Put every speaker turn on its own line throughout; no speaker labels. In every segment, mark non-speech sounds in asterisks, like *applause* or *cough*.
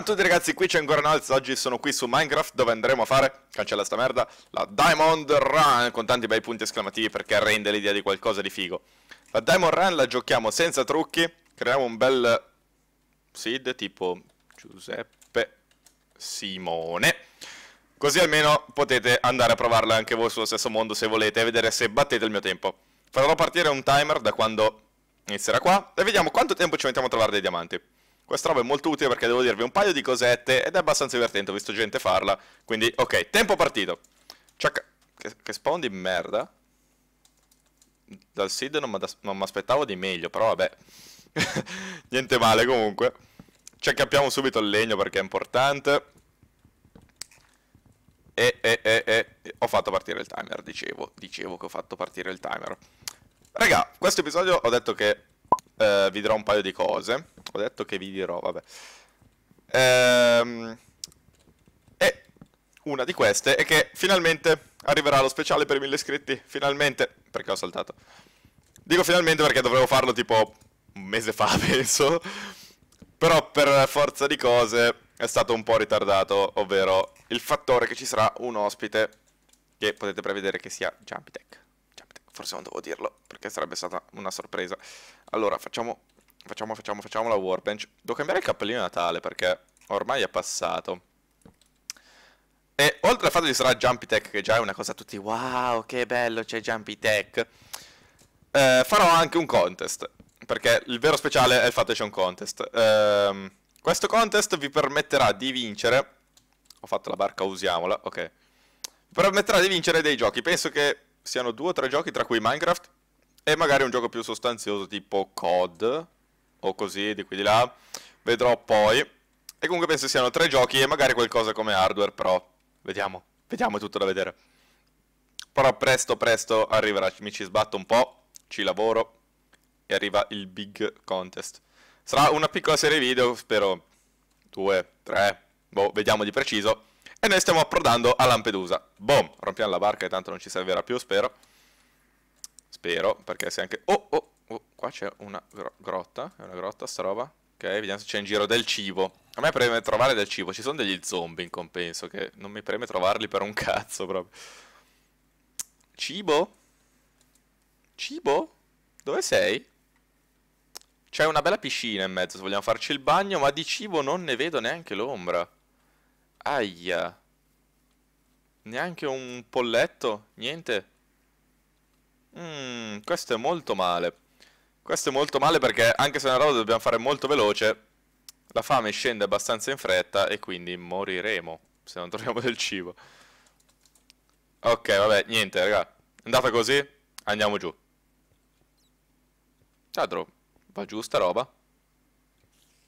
a tutti ragazzi, qui c'è ancora Nals, oggi sono qui su Minecraft dove andremo a fare, cancella sta merda, la Diamond Run con tanti bei punti esclamativi perché rende l'idea di qualcosa di figo. La Diamond Run la giochiamo senza trucchi, creiamo un bel seed tipo Giuseppe Simone. Così almeno potete andare a provarla anche voi sullo stesso mondo se volete e vedere se battete il mio tempo. Farò partire un timer da quando inizierà qua e vediamo quanto tempo ci mettiamo a trovare dei diamanti. Questa roba è molto utile perché devo dirvi un paio di cosette ed è abbastanza divertente, ho visto gente farla. Quindi, ok, tempo partito. Ciac che, che spawn di merda. Dal seed non mi aspettavo di meglio, però vabbè. *laughs* Niente male comunque. Ci cioè, Ciacchiappiamo subito il legno perché è importante. E, e, e, e, ho fatto partire il timer, dicevo, dicevo che ho fatto partire il timer. Raga, questo episodio ho detto che eh, vi dirò un paio di cose. Ho detto che vi dirò, vabbè. Ehm, e una di queste è che finalmente arriverà lo speciale per 1000 iscritti. Finalmente. Perché ho saltato? Dico finalmente perché dovevo farlo tipo un mese fa, *laughs* penso. Però per forza di cose è stato un po' ritardato, ovvero il fattore che ci sarà un ospite che potete prevedere che sia Jumpy Forse non devo dirlo perché sarebbe stata una sorpresa. Allora, facciamo Facciamo, facciamo, facciamo la workbench. Devo cambiare il cappellino di Natale perché ormai è passato. E oltre al fatto di usare Jumpy Tech, che già è una cosa tutti wow, che bello c'è Jumpy Tech, eh, farò anche un contest. Perché il vero speciale è il fatto che c'è un contest. Eh, questo contest vi permetterà di vincere. Ho fatto la barca, usiamola, ok. Vi permetterà di vincere dei giochi. Penso che siano due o tre giochi, tra cui Minecraft. E magari un gioco più sostanzioso tipo COD o così, di qui di là, vedrò poi. E comunque penso siano tre giochi e magari qualcosa come Hardware però Vediamo, vediamo, è tutto da vedere. Però presto, presto arriverà, mi ci sbatto un po', ci lavoro e arriva il big contest. Sarà una piccola serie video, spero due, tre, boh, vediamo di preciso. E noi stiamo approdando a Lampedusa. Boom, rompiamo la barca e tanto non ci servirà più, spero. Spero, perché se anche... Oh, oh, Oh, qua c'è una gro grotta. È una grotta sta roba? Ok, vediamo se c'è in giro del cibo. A me preme trovare del cibo. Ci sono degli zombie in compenso che non mi preme trovarli per un cazzo proprio. Cibo? Cibo? Dove sei? C'è una bella piscina in mezzo se vogliamo farci il bagno, ma di cibo non ne vedo neanche l'ombra. Aia. Neanche un polletto? Niente? Mmm, questo è molto male. Questo è molto male perché anche se è una roba dobbiamo fare molto veloce, la fame scende abbastanza in fretta e quindi moriremo se non troviamo del cibo. Ok, vabbè, niente, raga. È andata così, andiamo giù. Cadro, ah, va giù sta roba?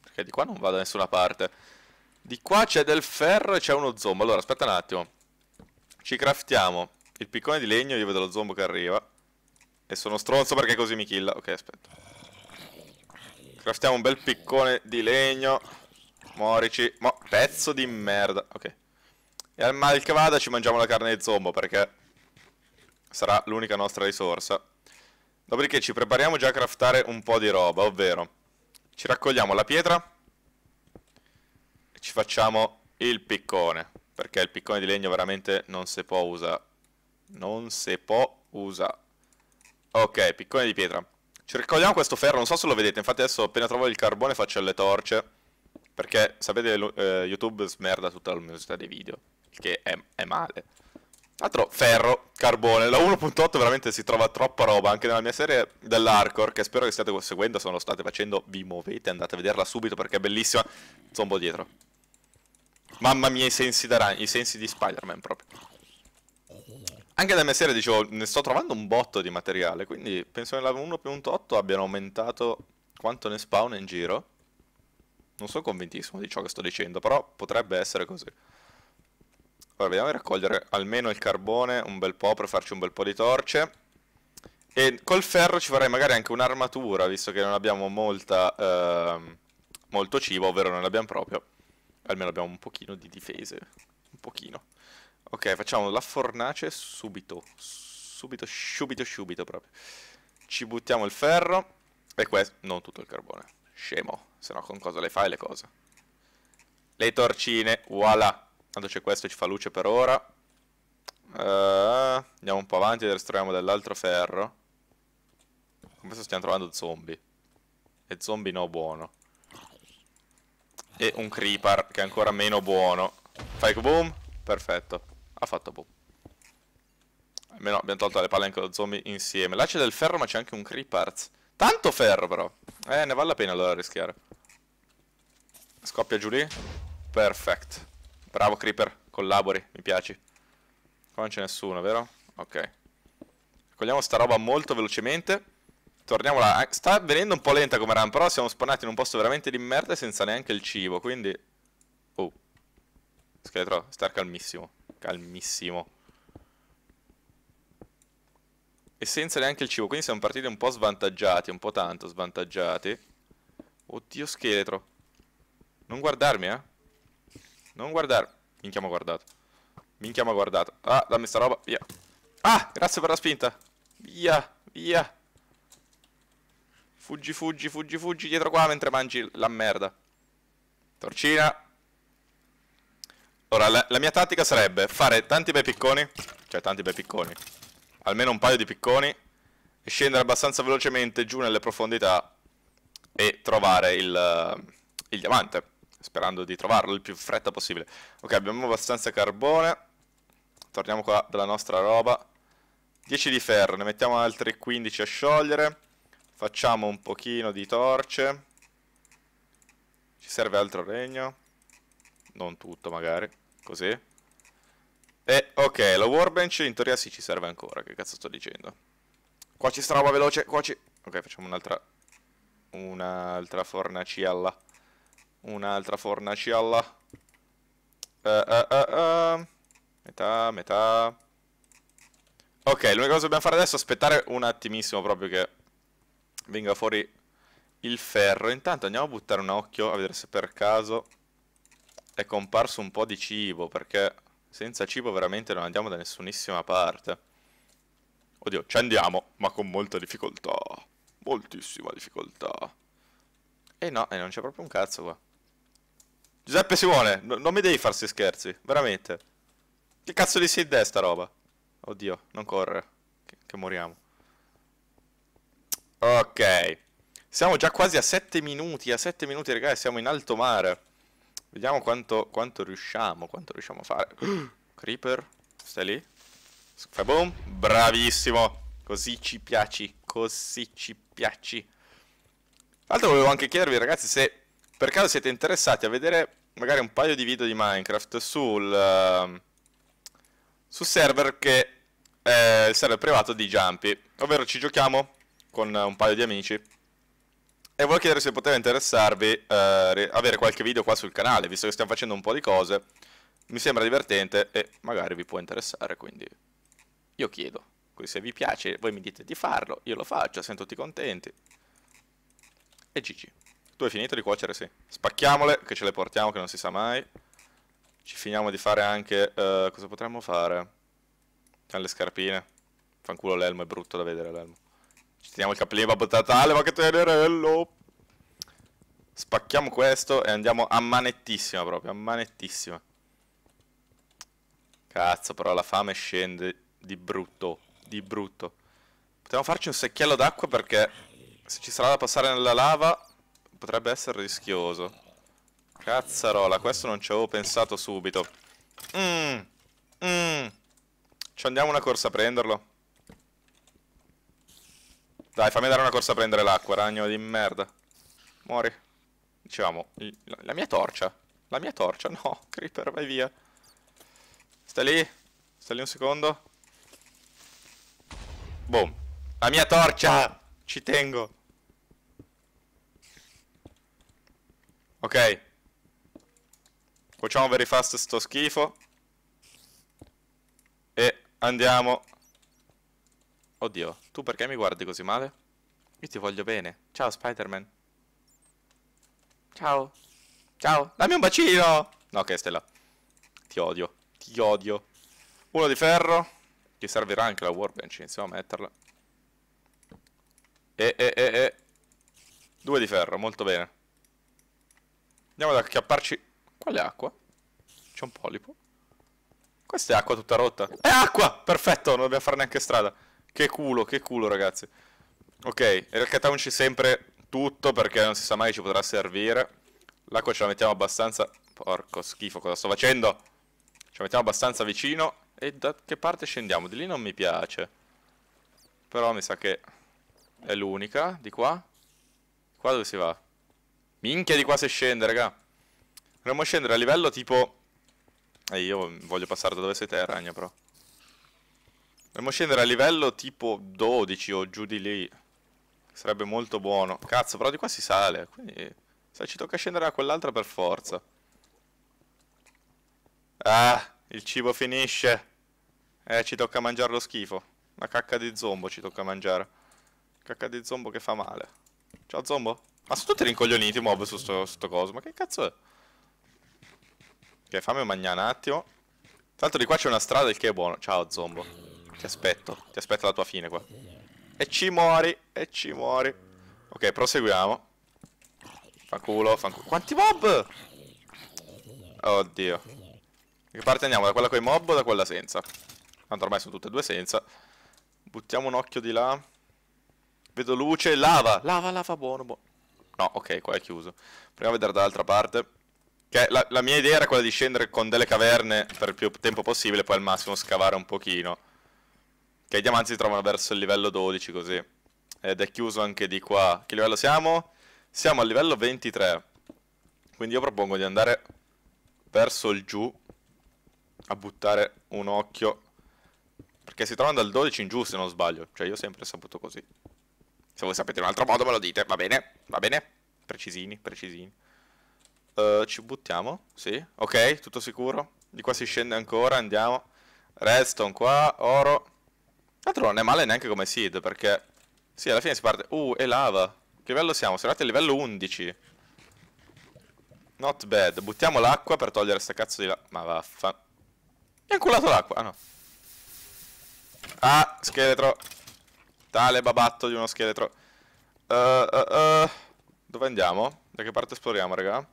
Perché di qua non va da nessuna parte. Di qua c'è del ferro e c'è uno zombo. Allora, aspetta un attimo. Ci craftiamo il piccone di legno, io vedo lo zombo che arriva. E sono stronzo perché così mi killa. Ok, aspetta. Craftiamo un bel piccone di legno. Morici. Mo pezzo di merda. Ok. E al mal che vada ci mangiamo la carne di zombo perché sarà l'unica nostra risorsa. Dopodiché ci prepariamo già a craftare un po' di roba, ovvero ci raccogliamo la pietra e ci facciamo il piccone, perché il piccone di legno veramente non si può usare. Non si può usare. Ok, piccone di pietra. Ci raccogliamo questo ferro, non so se lo vedete, infatti adesso appena trovo il carbone faccio le torce. Perché, sapete, eh, YouTube smerda tutta la luminosità dei video, che è, è male. Altro ferro, carbone, la 1.8 veramente si trova troppa roba, anche nella mia serie dell'Hardcore, che spero che stiate seguendo, se non lo state facendo vi muovete, andate a vederla subito perché è bellissima. Zombo dietro. Mamma mia i sensi, i sensi di Spider-Man proprio anche da mestiere dicevo, ne sto trovando un botto di materiale, quindi penso che la 1.8 abbiano aumentato quanto ne spawn in giro. Non sono convintissimo di ciò che sto dicendo, però potrebbe essere così. Ora vediamo di raccogliere almeno il carbone, un bel po' per farci un bel po' di torce. E col ferro ci farei magari anche un'armatura, visto che non abbiamo molta, eh, molto cibo, ovvero non l'abbiamo proprio. Almeno abbiamo un pochino di difese. Un pochino. Ok, facciamo la fornace subito. Subito, subito, subito proprio. Ci buttiamo il ferro. E questo... Non tutto il carbone. Scemo. Se no con cosa le fai le cose? Le torcine. Voilà. Tanto c'è questo ci fa luce per ora. Uh, andiamo un po' avanti ed estraiamo dell'altro ferro. Come se stiamo trovando zombie. E zombie no buono. E un creeper che è ancora meno buono. Fai boom. Perfetto. Ha fatto boh. Almeno abbiamo tolto le palle anche lo zombie insieme. Là c'è del ferro ma c'è anche un creepers. Tanto ferro però. Eh, ne vale la pena allora rischiare. Scoppia giù lì. Perfect. Bravo creeper, collabori, mi piaci. Qua non c'è nessuno, vero? Ok. Cogliamo sta roba molto velocemente. Torniamo là. Sta venendo un po' lenta come run, però siamo spawnati in un posto veramente di merda senza neanche il cibo, quindi... Oh. Scheletro, sta calmissimo calmissimo. E senza neanche il cibo, quindi siamo partiti un po' svantaggiati, un po' tanto svantaggiati. Oddio scheletro. Non guardarmi, eh. Non guardarmi. Minchia mi guardato. Minchia mi guardato. Ah, dammi sta roba, via. Ah, grazie per la spinta. Via, via. Fuggi, fuggi, fuggi, fuggi dietro qua mentre mangi la merda. Torcina. Ora, la, la mia tattica sarebbe fare tanti bei picconi, cioè tanti bei picconi, almeno un paio di picconi, e scendere abbastanza velocemente giù nelle profondità e trovare il, eh, il diamante, sperando di trovarlo il più fretta possibile. Ok, abbiamo abbastanza carbone, torniamo qua dalla nostra roba. 10 di ferro, ne mettiamo altri 15 a sciogliere. Facciamo un pochino di torce. Ci serve altro regno non tutto magari, così. E ok, la warbench in teoria sì ci serve ancora, che cazzo sto dicendo. Qua ci sta roba veloce, qua ci... Ok, facciamo un'altra... Un'altra fornaciella. Un'altra fornaciella. Uh, eh, uh, eh, uh, eh, metà, metà. Ok, l'unica cosa che dobbiamo fare adesso è aspettare un attimissimo proprio che venga fuori il ferro. Intanto andiamo a buttare un occhio a vedere se per caso è comparso un po' di cibo, perché senza cibo veramente non andiamo da nessunissima parte. Oddio, ci andiamo, ma con molta difficoltà. Moltissima difficoltà. E eh no, e eh, non c'è proprio un cazzo qua. Giuseppe Simone, no, non mi devi farsi scherzi, veramente. Che cazzo di seed è sta roba? Oddio, non corre, che, che moriamo. Ok. Siamo già quasi a 7 minuti, a 7 minuti, ragazzi, siamo in alto mare. Vediamo quanto, quanto riusciamo, quanto riusciamo a fare. *gasps* Creeper, stai lì? Fai boom, bravissimo. Così ci piaci, così ci piaci. Altro volevo anche chiedervi ragazzi se per caso siete interessati a vedere magari un paio di video di Minecraft sul, uh, ehm, sul server che è il server privato di Jumpy. Ovvero ci giochiamo con un paio di amici e volevo chiedere se poteva interessarvi eh, avere qualche video qua sul canale, visto che stiamo facendo un po' di cose. Mi sembra divertente e magari vi può interessare, quindi io chiedo. Quindi se vi piace, voi mi dite di farlo, io lo faccio, siamo tutti contenti. E GG. tu hai finito di cuocere, sì. Spacchiamole, che ce le portiamo, che non si sa mai. Ci finiamo di fare anche... Eh, cosa potremmo fare? Alle scarpine. Fanculo l'elmo, è brutto da vedere l'elmo. Ci teniamo il capellino buttatale, ma che tenerello! Spacchiamo questo e andiamo a manettissima proprio, a manettissima. Cazzo, però la fame scende di brutto, di brutto. Potremmo farci un secchiello d'acqua perché se ci sarà da passare nella lava potrebbe essere rischioso. Cazzarola, questo non ci avevo pensato subito. Mmm, mmm. Ci andiamo una corsa a prenderlo? Dai, fammi dare una corsa a prendere l'acqua, ragno di merda. Muori. Diciamo, la mia torcia. La mia torcia, no. *laughs* Creeper, vai via. Stai lì? Stai lì un secondo? Boom. La mia torcia! Ci tengo. Ok. Facciamo very fast sto schifo. E andiamo Oddio, tu perché mi guardi così male? Io ti voglio bene. Ciao, Spider-Man. Ciao. Ciao, dammi un bacino! No, che stella. Ti odio. Ti odio. Uno di ferro. Ti servirà anche la Warbench, iniziamo a metterla. E, e, e, e. Due di ferro, molto bene. Andiamo ad acchiapparci... Quale acqua? C'è un polipo. Questa è acqua tutta rotta. È acqua! Perfetto, non dobbiamo fare neanche strada. Che culo, che culo ragazzi. Ok, raccattamoci sempre tutto perché non si sa mai ci potrà servire. L'acqua ce la mettiamo abbastanza... Porco schifo, cosa sto facendo? Ce la mettiamo abbastanza vicino. E da che parte scendiamo? Di lì non mi piace. Però mi sa che è l'unica. Di qua? qua dove si va? Minchia di qua se scende, raga. Dovremmo scendere a livello tipo... E io voglio passare da dove sei te, ragno, però. Dobbiamo scendere a livello tipo 12 o giù di lì. Sarebbe molto buono. Cazzo, però di qua si sale, quindi... Se ci tocca scendere a quell'altra per forza. Ah, il cibo finisce. Eh, ci tocca mangiare lo schifo. La cacca di zombo ci tocca mangiare. Cacca di zombo che fa male. Ciao zombo. Ma sono tutti rincoglioniti mob su sto, sto coso. Ma che cazzo è? Ok, fammi mangiare un attimo. Tanto di qua c'è una strada, il che è buono. Ciao zombo. Ti aspetto, ti aspetto la tua fine qua. E ci muori, e ci muori. Ok, proseguiamo. Fanculo, fanculo. Quanti mob? Oddio. Da che parte andiamo? Da quella con i mob o da quella senza? Tanto ormai sono tutte e due senza. Buttiamo un occhio di là. Vedo luce, lava, lava, lava, buono, buono. No, ok, qua è chiuso. Proviamo a vedere dall'altra parte. Che la, la mia idea era quella di scendere con delle caverne per il più tempo possibile, poi al massimo scavare un pochino. Che i diamanti si trovano verso il livello 12 così. Ed è chiuso anche di qua. Che livello siamo? Siamo al livello 23. Quindi io propongo di andare verso il giù a buttare un occhio. Perché si trovano dal 12 in giù se non sbaglio. Cioè io ho sempre saputo così. Se voi sapete in un altro modo me lo dite, va bene? Va bene? Precisini, precisini. Uh, ci buttiamo? Sì? Ok, tutto sicuro? Di qua si scende ancora, andiamo. Redstone qua, oro. Tanto non è male neanche come seed, perché... Sì, alla fine si parte... Uh, è lava. Che livello siamo? Siamo arrivati a livello 11. Not bad. Buttiamo l'acqua per togliere sta cazzo di là. Ma vaffa Mi ha inculato l'acqua. Ah, no. Ah, scheletro. Tale babatto di uno scheletro. Uh, uh, uh. Dove andiamo? Da che parte esploriamo, raga?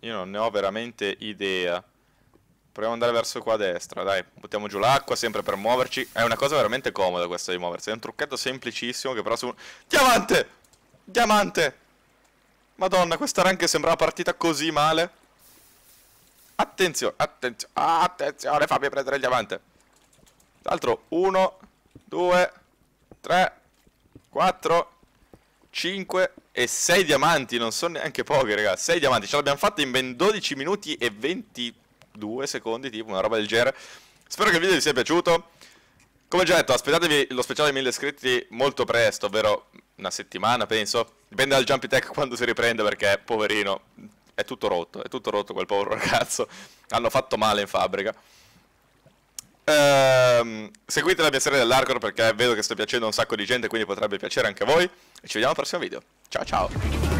Io non ne ho veramente idea. Proviamo ad andare verso qua a destra, dai. Buttiamo giù l'acqua, sempre per muoverci. È una cosa veramente comoda questa di muoversi. È un trucchetto semplicissimo che però su... Diamante! Diamante! Madonna, questa rank sembrava partita così male. Attenzione, attenzione, attenzione, fammi prendere il diamante. Tra l'altro, uno, due, tre, quattro, cinque e sei diamanti. Non sono neanche pochi, raga. Sei diamanti. Ce l'abbiamo fatta in ben 12 minuti e 20 due secondi, tipo una roba del genere. Spero che il video vi sia piaciuto. Come già detto, aspettatevi lo speciale 1000 iscritti molto presto, ovvero una settimana, penso. Dipende dal Jumpy Tech quando si riprende, perché, poverino, è tutto rotto, è tutto rotto quel povero *laughs* ragazzo. Hanno fatto male in fabbrica. Ehm, seguite la mia serie dell'Arcor perché vedo che sto piacendo a un sacco di gente, quindi potrebbe piacere anche a voi. E ci vediamo al prossimo video. Ciao ciao!